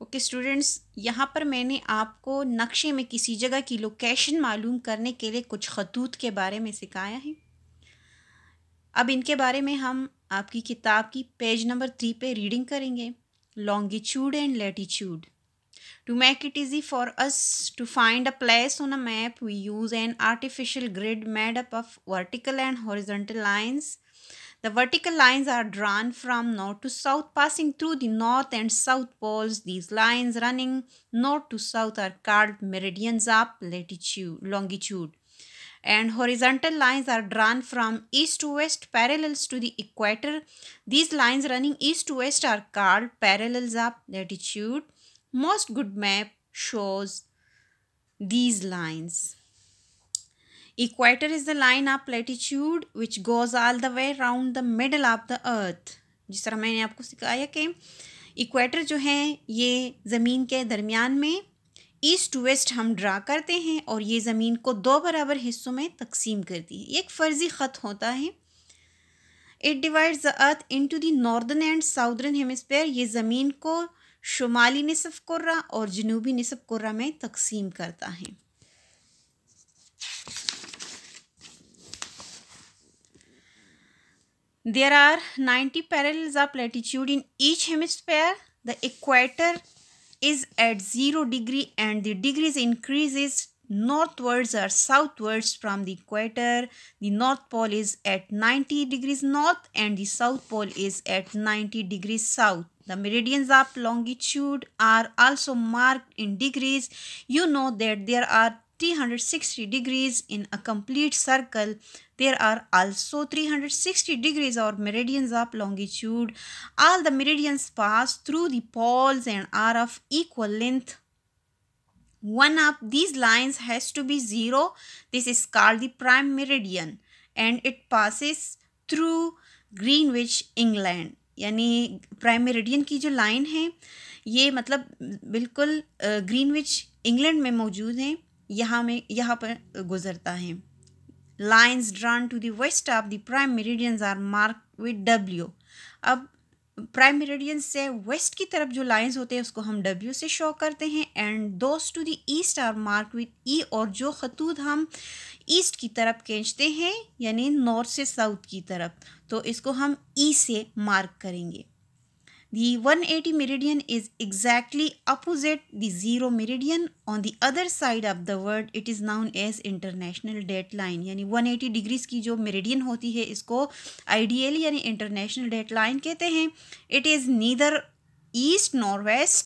Okay okay, students यहाँ पर मैंने आपको नक्शे में किसी जगह की लोकेशन मालूम करने के लिए कुछ खतूत के बारे में सिखाया है अब इनके बारे में हम आपकी किताब की पेज नंबर थ्री पे रीडिंग करेंगे longitude and latitude to make it easy for us to find a place on a map we use an artificial grid made up of vertical and horizontal lines The vertical lines are drawn from north to south, passing through the north and south poles. These lines running north to south are called meridians of latitude, longitude. And horizontal lines are drawn from east to west parallels to the equator. These lines running east to west are called parallels of latitude. Most good map shows these lines. Equator is the line of latitude which goes all the way round the middle of the earth जिस तरह मैंने आपको सिखाया कि equator जो है ये ज़मीन के दरमियान में ईस्ट टू वेस्ट हम ड्रा करते हैं और ये ज़मीन को दो बराबर हिस्सों में तकसीम करती है ये एक फ़र्ज़ी ख़त होता है it divide the earth to the northern and southern hemisphere ये ज़मीन को शुमाली नसफ़ कुर्रा और जनूबी नसफ़ कुर्रा में तकसीम करता है There are 90 parallels of latitude in each hemisphere. The equator is at 0 degree and the degrees increases northwards or southwards from the equator. The north pole is at 90 degrees north and the south pole is at 90 degrees south. The meridians of longitude are also marked in degrees. You know that there are 360 degrees in a complete circle. There are also 360 degrees or meridians of longitude. All the meridians pass through the poles and are of equal length. One of these lines has to be zero. This is called the prime meridian and it passes through greenwich england यानी prime meridian की जो line है ये मतलब बिल्कुल Greenwich England में मौजूद हैं यहाँ में यहाँ पर गुजरता है lines drawn to the west of the prime meridians are mark with W अब प्राइम मेरिडियन से वेस्ट की तरफ जो लाइन्स होते हैं उसको हम डब्ल्यू से शो करते हैं and those to the east are mark with E और जो खतूत हम ईस्ट की तरफ खींचते हैं यानी नॉर्थ से साउथ की तरफ तो इसको हम ई e से मार्क करेंगे The 180 meridian is exactly opposite the zero meridian. On the other side of the world it is known as international date line यानी 180 degrees ki jo meridian hoti hai isko ideally yani international date line कहते हैं it is neither east nor waste